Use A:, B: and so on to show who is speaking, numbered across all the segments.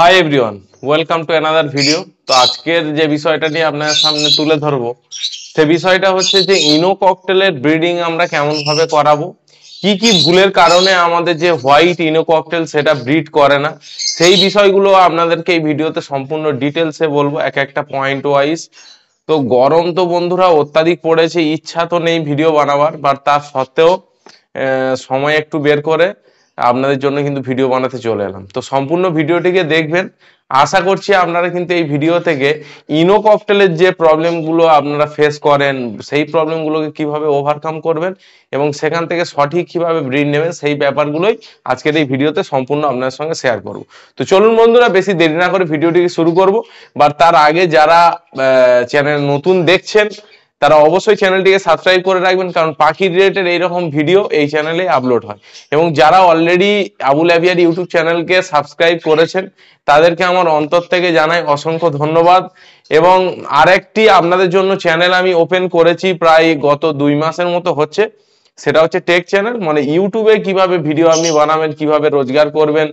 A: high everyone welcome to another video তো আজকের যে বিষয়টা নিয়ে আপনার সামনে তুলে ধরবো সে বিষয়টা হচ্ছে যে ইনো ককটেলের ব্রিডিং আমরা কেমন ভাবে করাবো কি কি ভুলের কারণে আমাদের যে হোয়াইট ইনো ককটেল সেটা ব্রিড করে না সেই বিষয়গুলো আপনাদেরকে এই ভিডিওতে সম্পূর্ণ ডিটেলসে বলবো এক একটা পয়েন্ট ওয়াইজ তো গরম তো বন্ধুরা অত্যাধিক পড়েছে ইচ্ছা তো নেই ভিডিও বানাবার বাট তার সত্ত্বেও সময় একটু বের করে আপনাদের জন্য কিন্তু ভিডিও বানাতে চলে এলাম তো সম্পূর্ণ ভিডিওটিকে দেখবেন আশা করছি আপনারা কিন্তু এই ভিডিও থেকে ইনো কফটেলের যে প্রবলেমগুলো আপনারা ফেস করেন সেই প্রবলেমগুলোকে কিভাবে ওভারকাম করবেন এবং সেখান থেকে সঠিক কিভাবে ব্রিড নেবেন সেই ব্যাপারগুলোই আজকের এই ভিডিওতে সম্পূর্ণ আপনার সঙ্গে শেয়ার করব তো চলুন বন্ধুরা বেশি দেরি না করে ভিডিওটিকে শুরু করব বা তার আগে যারা চ্যানেল নতুন দেখছেন তারা অবশ্যই চ্যানেলটিকে সাবস্ক্রাইব করে রাখবেন কারণ পাখি রিলেটেড এইরকম ভিডিও এই চ্যানেলে আপলোড হয় এবং যারা অলরেডি আবুল আবিয়ার ইউটিউব চ্যানেলকে সাবস্ক্রাইব করেছেন তাদেরকে আমার অন্তর থেকে জানাই অসংখ্য ধন্যবাদ এবং আরেকটি আপনাদের জন্য চ্যানেল আমি ওপেন করেছি প্রায় গত দুই মাসের মতো হচ্ছে সেটা হচ্ছে টেক চ্যানেল মানে ইউটিউবে কিভাবে ভিডিও আপনি বানাবেন কিভাবে রোজগার করবেন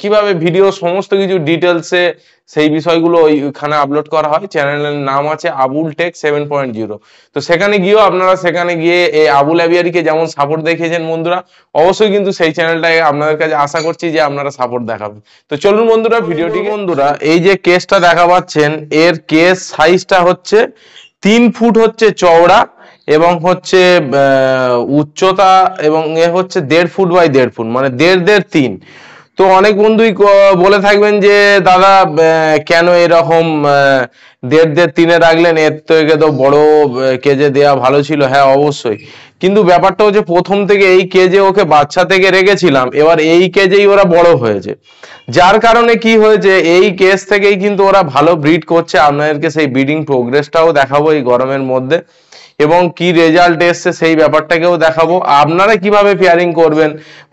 A: কিভাবে ভিডিও সমস্ত কিছু ডিটেলসে সেই বিষয়গুলো ওইখানে আপলোড করা হয় চ্যানেলের নাম আছে Abul tech seven point zero তো সেখানে গিয়েও আপনারা সেখানে গিয়ে এই আবুল অ্যাভিয়ারিকে যেমন সাপোর্ট দেখিয়েছেন বন্ধুরা অবশ্যই কিন্তু সেই চ্যানেলটাকে আপনাদের কাছে আশা করছি যে আপনারা সাপোর্ট দেখাবেন তো চলুন বন্ধুরা ভিডিওটি বন্ধুরা এই যে কেসটা দেখা পাচ্ছেন এর কেস সাইজটা হচ্ছে তিন ফুট হচ্ছে চওড়া এবং হচ্ছে উচ্চতা এবং এ হচ্ছে দেড় ফুট বাই দেড় ফুট মানে দেড় দেড় তিন তো অনেক বন্ধুই বলে থাকবেন যে দাদা কেন এরকম দেড় দেড় তিনে রাখলেন এর থেকে তো বড় কেজে দেয়া ভালো ছিল হ্যাঁ অবশ্যই কিন্তু ব্যাপারটা হচ্ছে প্রথম থেকে এই কেজে ওকে বাচ্চা থেকে রেখেছিলাম এবার এই কেজেই ওরা বড় হয়েছে যার কারণে কি হয়েছে এই কেস থেকেই কিন্তু ওরা ভালো ব্রিড করছে আপনাদেরকে সেই ব্রিডিং প্রোগ্রেসটাও দেখাবো এই গরমের মধ্যে এবং কি রেজাল্ট এসছে সেই ব্যাপারটাকেও দেখাবো আপনারা কিভাবে পেয়ারিং করবেন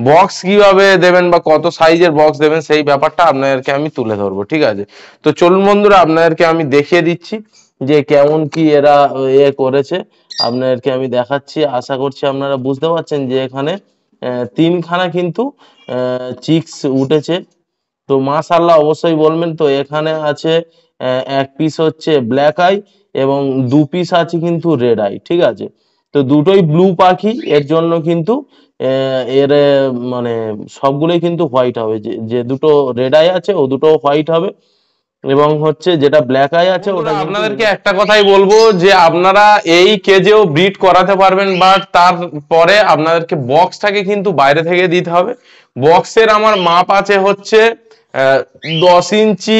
A: বক্স কিভাবে দেবেন বা কত সাইজের বক্স দেবেন সেই ব্যাপারটা আপনাদেরকে আমি তুলে ধরবো ঠিক আছে তো চলুন বন্ধুরা আপনাদেরকে আমি দেখিয়ে দিচ্ছি যে কেমন কি এরা এ করেছে আপনাদেরকে আমি দেখাচ্ছি আশা করছি আপনারা বুঝতে পারছেন যে এখানে তিনখানা কিন্তু চিক্স উঠেছে তো মাশাল্লাহ অবশ্যই বলবেন তো এখানে আছে এক পিস হচ্ছে ব্ল্যাক আই এবং দু পিস আছে কিন্তু রেড আই ঠিক আছে তো দুটোই ব্লু পাখি এর জন্য কিন্তু এর মানে সবগুলোই কিন্তু হোয়াইট হবে যে দুটো রেড আই আছে ও দুটো হোয়াইট হবে এবং হচ্ছে যেটা ব্ল্যাক আই আছে ওটা আপনাদেরকে একটা কথাই বলবো যে আপনারা এই কেজেও ব্রিড করাতে পারবেন বাট তারপরে আপনাদেরকে বক্সটাকে কিন্তু বাইরে থেকে দিতে হবে বক্সের আমার মাপ আছে হচ্ছে দশ ইঞ্চি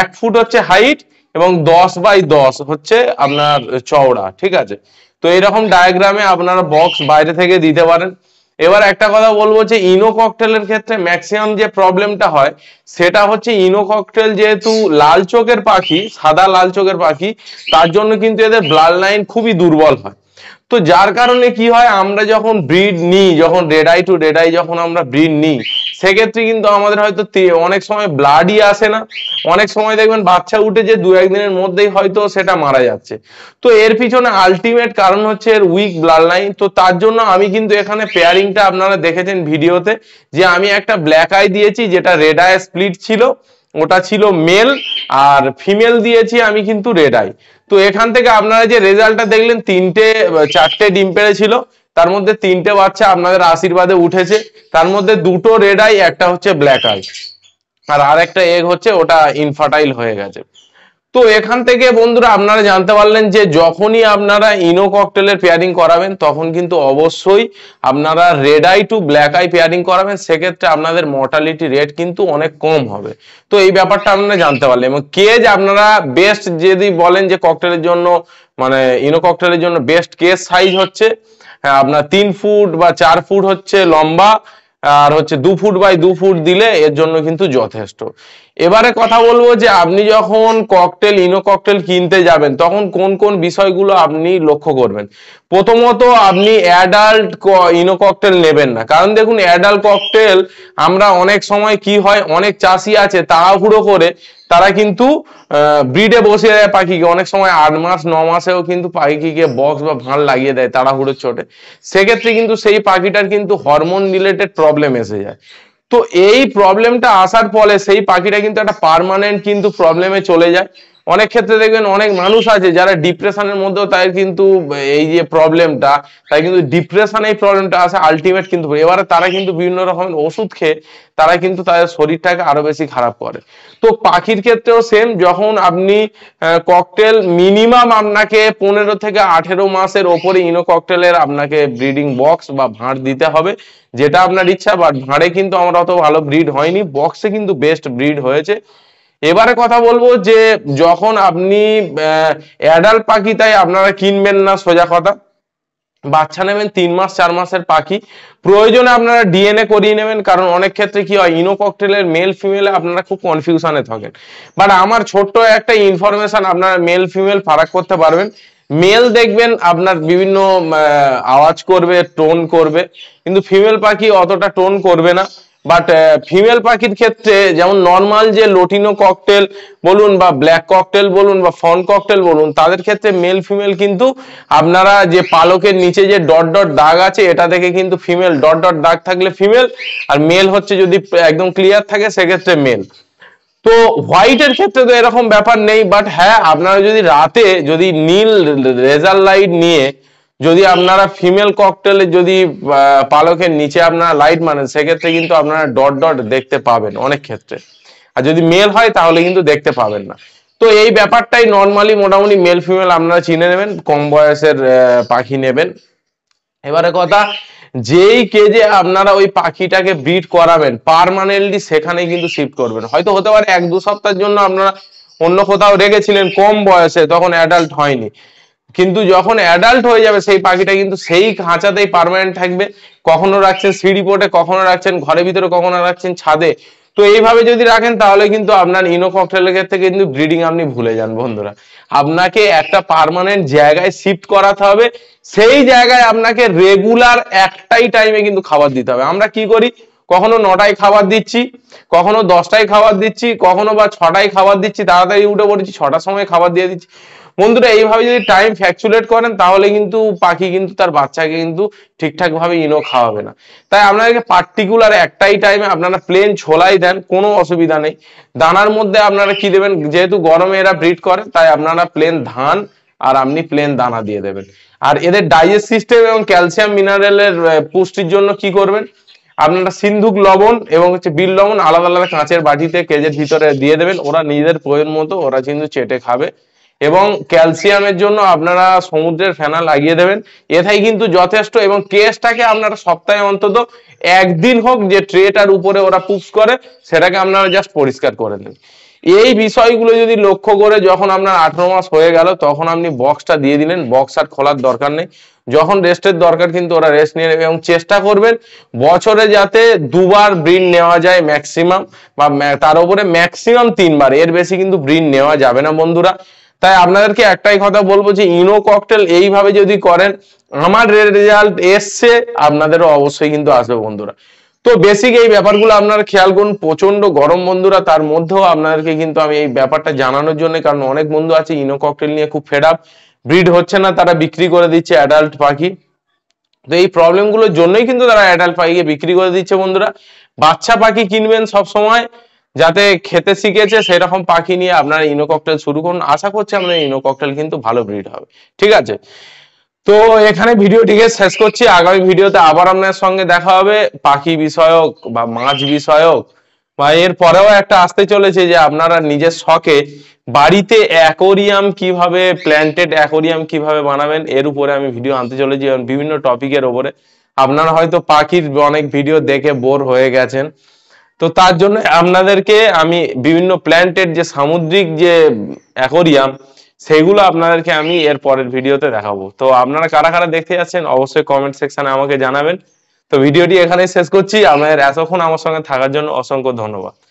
A: এক ফুট হচ্ছে হাইট এবং দশ বাই দশ হচ্ছে আপনার চওড়া ঠিক আছে তো এরকম ডায়াগ্রামে আপনারা বক্স বাইরে থেকে দিতে পারেন এবার একটা কথা বলবো যে ইনো ককটেলের ক্ষেত্রে ম্যাক্সিমাম যে প্রবলেমটা হয় সেটা হচ্ছে ইনো ককটেল যেহেতু লাল চোখের পাখি সাদা লাল চোখের পাখি তার জন্য কিন্তু এদের ব্লাড লাইন খুবই দুর্বল হয় তো যার কারণে কি হয় আমরা যখন ব্রিড নিই যখন রেডাই টু রেডাই যখন আমরা ব্রিড নিই সেক্ষেত্রে কিন্তু আমাদের হয়তো অনেক সময় ব্লাডই আসে না অনেক সময় দেখবেন বাচ্চা উঠে যে দু একদিনের মধ্যেই হয়তো সেটা মারা যাচ্ছে তো এর পিছনে আলটিমেট কারণ হচ্ছে এর উইক ব্লাড লাইন তো তার জন্য আমি কিন্তু এখানে পেয়ারিংটা আপনারা দেখেছেন ভিডিওতে যে আমি একটা ব্ল্যাক আই দিয়েছি যেটা রেড আই স্প্লিট ছিল ওটা ছিল মেল আর ফিমেল দিয়েছি আমি কিন্তু রেড আই তো এখান থেকে আপনারা যে রেজাল্টটা দেখলেন তিনটে চারটে ডিম পেরেছিল তার মধ্যে তিনটে বাচ্চা আপনাদের আশীর্বাদে উঠেছে তার মধ্যে দুটো রেড আই একটা হচ্ছে ব্ল্যাক আই আর আরেকটা এগ হচ্ছে ওটা ইনফার্টাইল হয়ে গেছে তো এখান থেকে বন্ধুরা আপনারা জানতে পারলেন যে যখনই আপনারা ইনো ককটেলের পেয়ারিং করাবেন তখন কিন্তু অবশ্যই আপনারা red eye to black eye pairing করাবেন সেক্ষেত্রে আপনাদের মর্টালিটি রেট কিন্তু অনেক কম হবে তো এই ব্যাপারটা আপনারা জানতে পারলেন এবং কেজ আপনারা বেস্ট যদি বলেন যে ককটেলের জন্য মানে ইনো ককটেলের জন্য বেস্ট কেজ সাইজ হচ্ছে হ্যাঁ, আপনার তিন ফুট বা চার ফুট হচ্ছে লম্বা আর হচ্ছে দু ফুট বাই দু ফুট দিলে এর জন্য কিন্তু যথেষ্ট এবারে কথা বলবো যে আপনি যখন ককটেল ইনো ককটেল কিনতে যাবেন তখন কোন কোন বিষয়গুলো আপনি লক্ষ্য করবেন প্রথমত আপনি অ্যাডাল্ট ইনো ককটেল নেবেন না কারণ দেখুন অ্যাডাল্ট ককটেল আমরা অনেক সময় কি হয় অনেক চাষি আছে তাড়াহুড়ো করে তারা কিন্তু ব্রিডে বসে দেয় পাখিকে অনেক সময় আট মাস ন মাসেও কিন্তু পাখিকে বক্স বা ভাঁড় লাগিয়ে দেয় তাড়াহুড়োর চোটে সেক্ষেত্রে কিন্তু সেই পাখিটার কিন্তু হরমোন রিলেটেড প্রবলেম এসে যায় তো এই প্রবলেমটা আসার ফলে সেই পাখিটা কিন্তু একটা পারমানেন্ট কিন্তু প্রবলেমে চলে যায় অনেক ক্ষেত্রে দেখবেন অনেক মানুষ আছে যারা ডিপ্রেশনের মধ্যেও তাই কিন্তু এই যে প্রবলেমটা তাই কিন্তু ডিপ্রেশন এই প্রবলেমটা আছে আলটিমেট কিন্তু এবারে তারা কিন্তু বিভিন্ন রকমের ওষুধ খেয়ে তারা কিন্তু তাদের শরীরটাকে আরো বেশি খারাপ করে তো পাখির ক্ষেত্রেও সেম যখন আপনি ককটেল মিনিমাম আপনাকে পনেরো থেকে আঠেরো মাসের ওপরে ইনো ককটেলের আপনাকে ব্রিডিং বক্স বা ভাঁড় দিতে হবে যেটা আপনার ইচ্ছা বাট ভাঁড়ে কিন্তু আমার অত ভালো ব্রিড হয়নি বক্সে কিন্তু বেস্ট ব্রিড হয়েছে এবারে কথা বলবো যে যখন আপনি অ্যাডাল্ট পাখি তাই আপনারা কিনবেন না সোজা কথা বাচ্চা নেবেন তিন মাস চার মাসের পাখি প্রয়োজনে আপনারা ডিএনএ করিয়ে নেবেন কারণ অনেক ক্ষেত্রে কি হয় ইনো মেল ফিমেলে আপনারা খুব কনফিউশনে থাকেন বাট আমার ছোট্ট একটা ইনফরমেশন আপনারা মেল ফিমেল ফারাক করতে পারবেন মেল দেখবেন আপনার বিভিন্ন আওয়াজ করবে টোন করবে কিন্তু ফিমেল পাখি অতটা টোন করবে না বাট ফিমেল uh, পাখির ক্ষেত্রে যেমন নর্মাল যে লোটিনো ককটেল বলুন বা ব্ল্যাক ককটেল বলুন বা ফন ককটেল বলুন তাদের ক্ষেত্রে মেল ফিমেল কিন্তু আপনারা যে পালকের নিচে যে ডট ডট দাগ আছে এটা থেকে কিন্তু ফিমেল ডট ডট দাগ থাকলে ফিমেল আর মেল হচ্ছে যদি একদম ক্লিয়ার থাকে সেক্ষেত্রে মেল তো হোয়াইটের ক্ষেত্রে তো এরকম ব্যাপার নেই বাট হ্যাঁ আপনারা যদি রাতে যদি নীল রেজার লাইট নিয়ে যদি আপনারা ফিমেল ককটেলে যদি পালকের নিচে আপনারা লাইট মানেন সেক্ষেত্রে কিন্তু আপনারা ডট ডট দেখতে পাবেন অনেক ক্ষেত্রে আর যদি মেল হয় তাহলে কিন্তু দেখতে পাবেন না তো এই ব্যাপারটাই নর্মালি মোটামুটি মেল ফিমেল আপনারা চিনে নেবেন কম বয়সের পাখি নেবেন এবারে কথা যেই কেজে আপনারা ওই পাখিটাকে ব্রিড করাবেন পারমানেন্টলি সেখানে কিন্তু শিফট করবেন হয়তো হতে পারে এক দু সপ্তাহের জন্য আপনারা অন্য কোথাও রেখেছিলেন কম বয়সে তখন অ্যাডাল্ট হয়নি কিন্তু যখন অ্যাডাল্ট হয়ে যাবে সেই পাখিটা কিন্তু সেই খাঁচাতেই পারমানেন্ট থাকবে কখনো রাখছেন সিঁড়ি পোটে কখনো রাখছেন ঘরের ভিতরে কখনো রাখছেন ছাদে তো এইভাবে যদি রাখেন তাহলে কিন্তু আপনার ইনো ককটেলের ক্ষেত্রে কিন্তু ব্রিডিং আপনি ভুলে যান বন্ধুরা আপনাকে একটা পারমানেন্ট জায়গায় শিফট করাতে হবে সেই জায়গায় আপনাকে রেগুলার একটাই টাইমে কিন্তু খাবার দিতে হবে আমরা কি করি কখনো নটায় খাবার দিচ্ছি কখনো দশটায় খাবার দিচ্ছি কখনো বা ছটায় খাবার দিচ্ছি তাড়াতাড়ি উঠে পড়েছি ছটার সময় খাবার দিয়ে দিচ্ছি বন্ধুরা এইভাবে যদি টাইম ফ্যাকচুলেট করেন তাহলে কিন্তু পাখি কিন্তু তার বাচ্চাকে কিন্তু ঠিকঠাক ভাবে ইনো খাওয়াবে না তাই আপনাদেরকে পার্টিকুলার একটাই টাইমে আপনারা প্লেন ছোলাই দেন কোনো অসুবিধা নেই দানার মধ্যে আপনারা কি দেবেন যেহেতু গরমে এরা ব্রিড করে তাই আপনারা প্লেন ধান আর আপনি প্লেন দানা দিয়ে দেবেন আর এদের ডাইজেস্ট সিস্টেম এবং ক্যালসিয়াম মিনারেলের পুষ্টির জন্য কি করবেন আপনারা সিন্ধুক লবণ এবং হচ্ছে বিল লবণ আলাদা আলাদা কাঁচের বাটিতে কেজের ভিতরে দিয়ে দেবেন ওরা নিজেদের প্রয়োজন মতো ওরা কিন্তু চেটে খাবে এবং ক্যালসিয়ামের জন্য আপনারা সমুদ্রের ফেনা লাগিয়ে দেবেন এথাই কিন্তু যথেষ্ট এবং কেসটাকে আপনারা সপ্তাহে অন্তত একদিন হোক যে ট্রেটার উপরে ওরা পুপস করে সেটাকে আপনারা জাস্ট পরিষ্কার করে নেবেন এই বিষয়গুলো যদি লক্ষ্য করে যখন আপনার আঠারো মাস হয়ে গেল তখন আপনি বক্সটা দিয়ে দিলেন বক্স আর খোলার দরকার নেই যখন রেস্টের দরকার কিন্তু ওরা রেস্ট নিয়ে নেবে এবং চেষ্টা করবেন বছরে যাতে দুবার ব্রিন নেওয়া যায় ম্যাক্সিমাম বা তার উপরে ম্যাক্সিমাম তিনবার এর বেশি কিন্তু ব্রিন নেওয়া যাবে না বন্ধুরা তাই আপনাদেরকে একটাই কথা বলবো যে ইনো ককটেল এইভাবে যদি করেন আমার রেজাল্ট এসছে আপনাদেরও অবশ্যই কিন্তু আসবে বন্ধুরা তো বেসিক এই ব্যাপারগুলো আপনারা খেয়াল করুন প্রচন্ড গরম বন্ধুরা তার মধ্যেও আপনাদেরকে কিন্তু আমি এই ব্যাপারটা জানানোর জন্য কারণ অনেক বন্ধু আছে ইনো ককটেল নিয়ে খুব ফেড আপ ব্রিড হচ্ছে না তারা বিক্রি করে দিচ্ছে অ্যাডাল্ট পাখি তো এই প্রবলেমগুলোর জন্যই কিন্তু তারা অ্যাডাল্ট পাখিকে বিক্রি করে দিচ্ছে বন্ধুরা বাচ্চা পাখি কিনবেন সব সময় যাতে খেতে শিখেছে সেরকম পাখি নিয়ে আপনারা ইনো ককটেল শুরু করুন আশা করছি আপনার ইনো ককটেল কিন্তু ভালো ব্রিড হবে ঠিক আছে তো এখানে ভিডিওটিকে শেষ করছি আগামী ভিডিওতে আবার আপনার সঙ্গে দেখা হবে পাখি বিষয়ক বা মাছ বিষয়ক বা এর পরেও একটা আসতে চলেছে যে আপনারা নিজের শখে বাড়িতে অ্যাকোরিয়াম কিভাবে প্ল্যান্টেড অ্যাকোরিয়াম কিভাবে বানাবেন এর উপরে আমি ভিডিও আনতে চলেছি বিভিন্ন টপিকের ওপরে আপনারা হয়তো পাখির অনেক ভিডিও দেখে বোর হয়ে গেছেন তো তার জন্য আপনাদেরকে আমি বিভিন্ন প্ল্যান্টের যে সামুদ্রিক যে অ্যাকোরিয়াম সেগুলো আপনাদেরকে আমি এর পরের ভিডিওতে দেখাবো তো আপনারা কারা কারা দেখতে যাচ্ছেন অবশ্যই কমেন্ট সেকশনে আমাকে জানাবেন তো ভিডিওটি এখানেই শেষ করছি আপনাদের এতক্ষণ আমার সঙ্গে থাকার জন্য অসংখ্য ধন্যবাদ